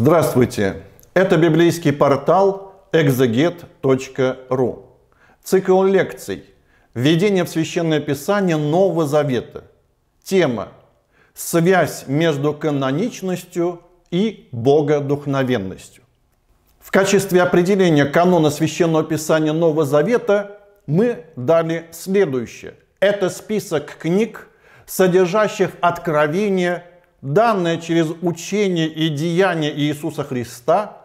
Здравствуйте! Это библейский портал exeget.ru. Цикл лекций «Введение в Священное Писание Нового Завета». Тема «Связь между каноничностью и богодухновенностью». В качестве определения канона Священного Писания Нового Завета мы дали следующее. Это список книг, содержащих откровение данное через учение и деяние Иисуса Христа,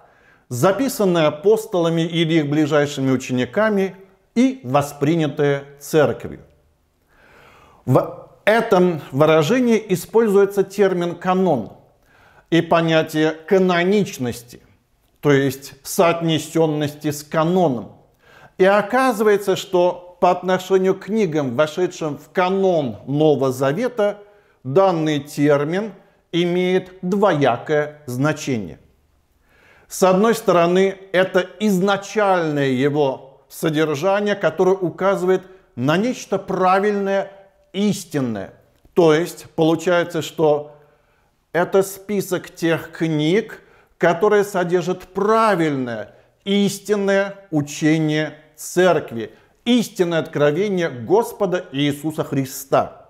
записанное апостолами или их ближайшими учениками и воспринятое церковью. В этом выражении используется термин «канон» и понятие каноничности, то есть соотнесенности с каноном. И оказывается, что по отношению к книгам, вошедшим в канон Нового Завета, данный термин – имеет двоякое значение. С одной стороны, это изначальное его содержание, которое указывает на нечто правильное, истинное. То есть получается, что это список тех книг, которые содержат правильное, истинное учение церкви, истинное откровение Господа Иисуса Христа.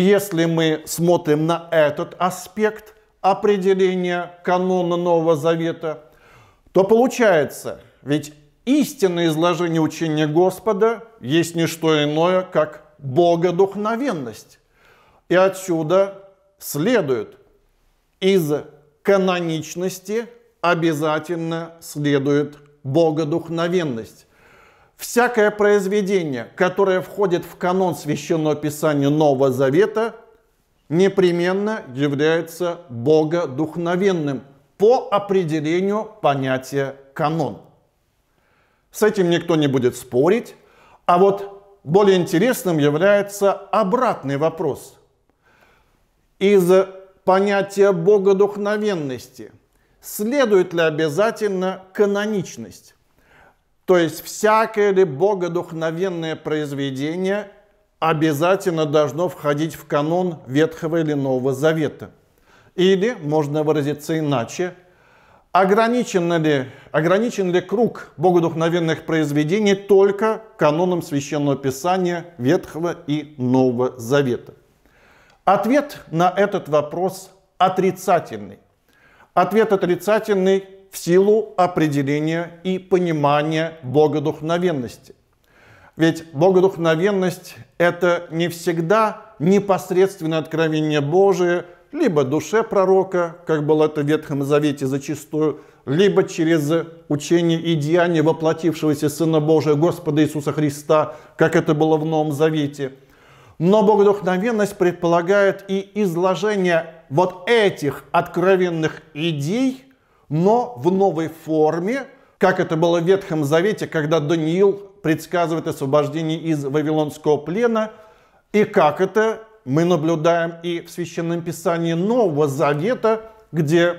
Если мы смотрим на этот аспект определения канона Нового Завета, то получается, ведь истинное изложение учения Господа есть не что иное, как богодухновенность. И отсюда следует, из каноничности обязательно следует богодухновенность. Всякое произведение, которое входит в канон Священного Писания Нового Завета, непременно является богодухновенным по определению понятия канон. С этим никто не будет спорить, а вот более интересным является обратный вопрос. Из понятия богодухновенности следует ли обязательно каноничность? То есть всякое ли богодухновенное произведение обязательно должно входить в канон Ветхого или Нового Завета. Или, можно выразиться иначе, ограничен ли, ограничен ли круг богодухновенных произведений только каноном Священного Писания Ветхого и Нового Завета? Ответ на этот вопрос отрицательный. Ответ отрицательный в силу определения и понимания богодухновенности. Ведь богодухновенность – это не всегда непосредственное откровение Божие, либо душе пророка, как было это в Ветхом Завете зачастую, либо через учение и деяние воплотившегося Сына Божия Господа Иисуса Христа, как это было в Новом Завете. Но богодухновенность предполагает и изложение вот этих откровенных идей но в новой форме, как это было в Ветхом Завете, когда Даниил предсказывает освобождение из Вавилонского плена, и как это мы наблюдаем и в Священном Писании Нового Завета, где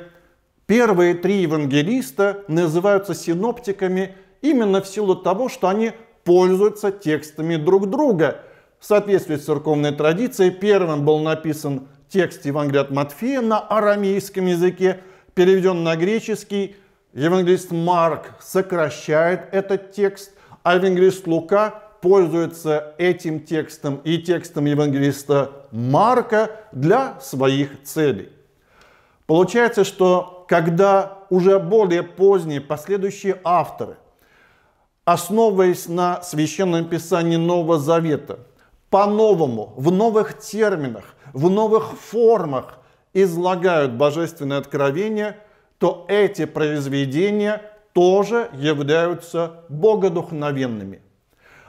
первые три евангелиста называются синоптиками именно в силу того, что они пользуются текстами друг друга. В соответствии с церковной традицией первым был написан текст Евангелия от Матфея на арамейском языке, переведен на греческий, евангелист Марк сокращает этот текст, а евангелист Лука пользуется этим текстом и текстом евангелиста Марка для своих целей. Получается, что когда уже более поздние последующие авторы, основываясь на Священном Писании Нового Завета, по-новому, в новых терминах, в новых формах излагают божественное откровение, то эти произведения тоже являются богодухновенными.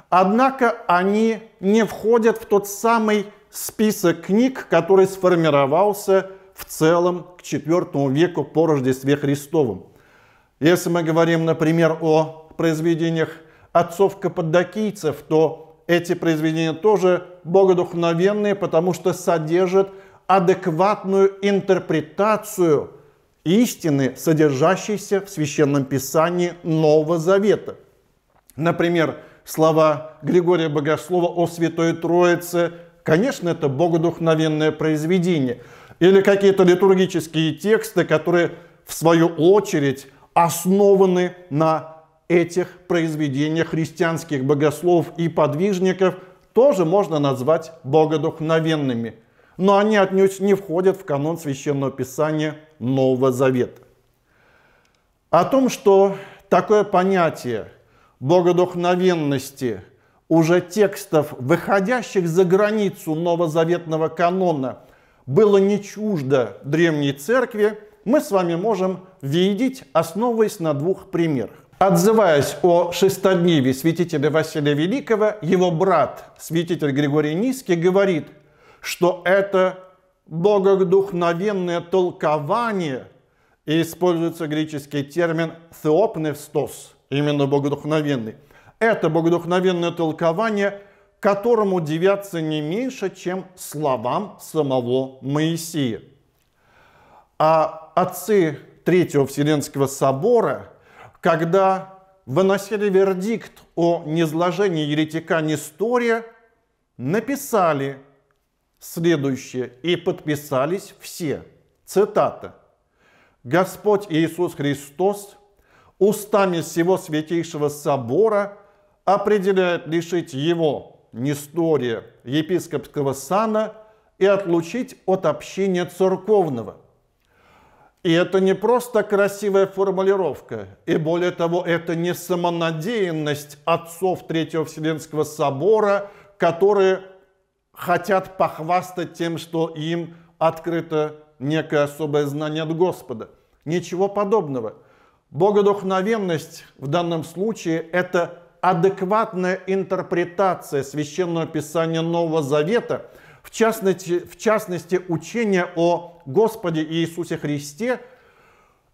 Однако они не входят в тот самый список книг, который сформировался в целом к IV веку по Рождестве Христовым. Если мы говорим, например, о произведениях отцов каппадокийцев, то эти произведения тоже богодухновенные, потому что содержат адекватную интерпретацию истины, содержащейся в Священном Писании Нового Завета. Например, слова Григория Богослова о Святой Троице, конечно, это богодухновенное произведение. Или какие-то литургические тексты, которые, в свою очередь, основаны на этих произведениях христианских богословов и подвижников, тоже можно назвать богодухновенными – но они отнюдь не входят в канон Священного Писания Нового Завета. О том, что такое понятие богодухновенности уже текстов, выходящих за границу новозаветного канона, было не чуждо древней церкви, мы с вами можем видеть, основываясь на двух примерах. Отзываясь о шестодневе святителя Василия Великого, его брат, святитель Григорий Низкий, говорит – что это богодухновенное толкование, и используется греческий термин «θεόπневстос», именно богодухновенный. Это богодухновенное толкование, которому девятся не меньше, чем словам самого Моисея. А отцы Третьего Вселенского Собора, когда выносили вердикт о низложении еретика Нестория, написали – следующее. И подписались все. Цитата. Господь Иисус Христос устами всего Святейшего Собора определяет лишить его, Нестория, епископского сана и отлучить от общения церковного. И это не просто красивая формулировка, и более того, это не самонадеянность отцов Третьего Вселенского Собора, которые хотят похвастать тем, что им открыто некое особое знание от Господа. Ничего подобного. Богодухновенность в данном случае – это адекватная интерпретация Священного Писания Нового Завета, в частности, в частности учения о Господе Иисусе Христе.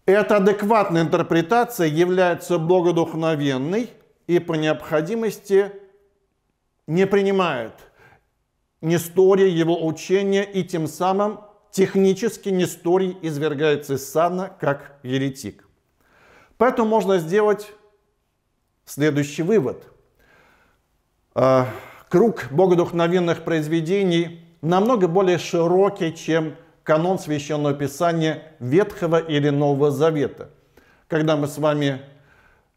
Эта адекватная интерпретация является богодухновенной и по необходимости не принимает – не история его учения и тем самым технически не Несторий извергается из сана как еретик. Поэтому можно сделать следующий вывод. А, круг богодухновенных произведений намного более широкий, чем канон Священного Писания Ветхого или Нового Завета. Когда мы с вами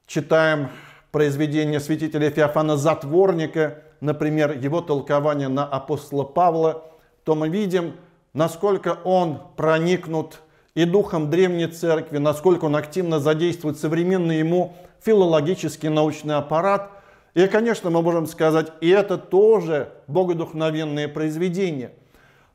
читаем произведение святителя Феофана Затворника – например, его толкование на апостола Павла, то мы видим, насколько он проникнут и духом древней церкви, насколько он активно задействует современный ему филологический научный аппарат. И, конечно, мы можем сказать, и это тоже богодухновенные произведения.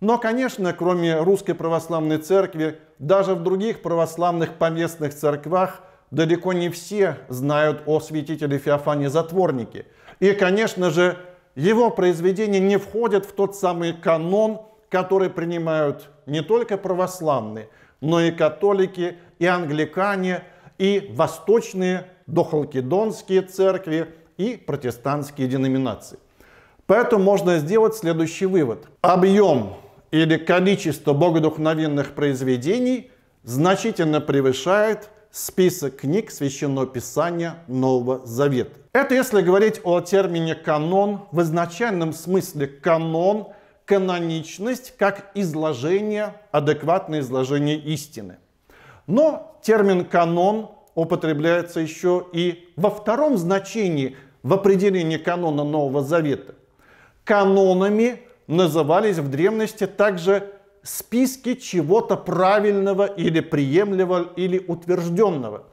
Но, конечно, кроме Русской Православной Церкви, даже в других православных поместных церквах далеко не все знают о святителе Феофане Затворнике. И, конечно же, его произведения не входят в тот самый канон, который принимают не только православные, но и католики, и англикане, и восточные дохалкидонские церкви, и протестантские деноминации. Поэтому можно сделать следующий вывод. Объем или количество богодухновенных произведений значительно превышает список книг Священного Писания Нового Завета. Это если говорить о термине «канон», в изначальном смысле «канон» — каноничность как изложение, адекватное изложение истины. Но термин «канон» употребляется еще и во втором значении в определении канона Нового Завета. Канонами назывались в древности также списке чего-то правильного или приемлемого или утвержденного.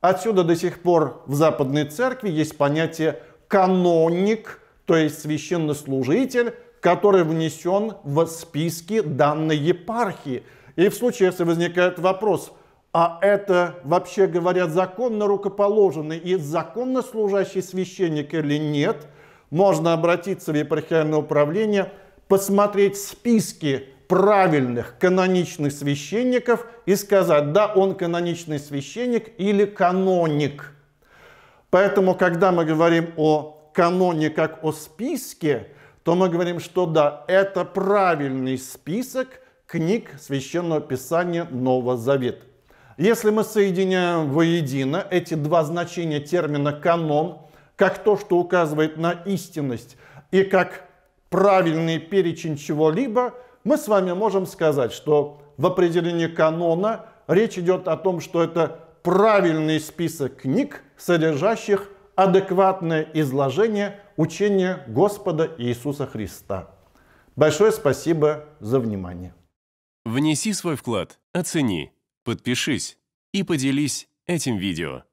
Отсюда до сих пор в Западной Церкви есть понятие каноник, то есть священнослужитель, который внесен в списки данной епархии. И в случае, если возникает вопрос, а это, вообще говорят, законно рукоположенный и законно служащий священник или нет, можно обратиться в епархиальное управление, посмотреть списки правильных каноничных священников и сказать, да, он каноничный священник или каноник. Поэтому, когда мы говорим о каноне как о списке, то мы говорим, что да, это правильный список книг Священного Писания Нового Завета. Если мы соединяем воедино эти два значения термина «канон», как то, что указывает на истинность, и как правильный перечень чего-либо – мы с вами можем сказать, что в определении канона речь идет о том, что это правильный список книг, содержащих адекватное изложение учения Господа Иисуса Христа. Большое спасибо за внимание. Внеси свой вклад, оцени, подпишись и поделись этим видео.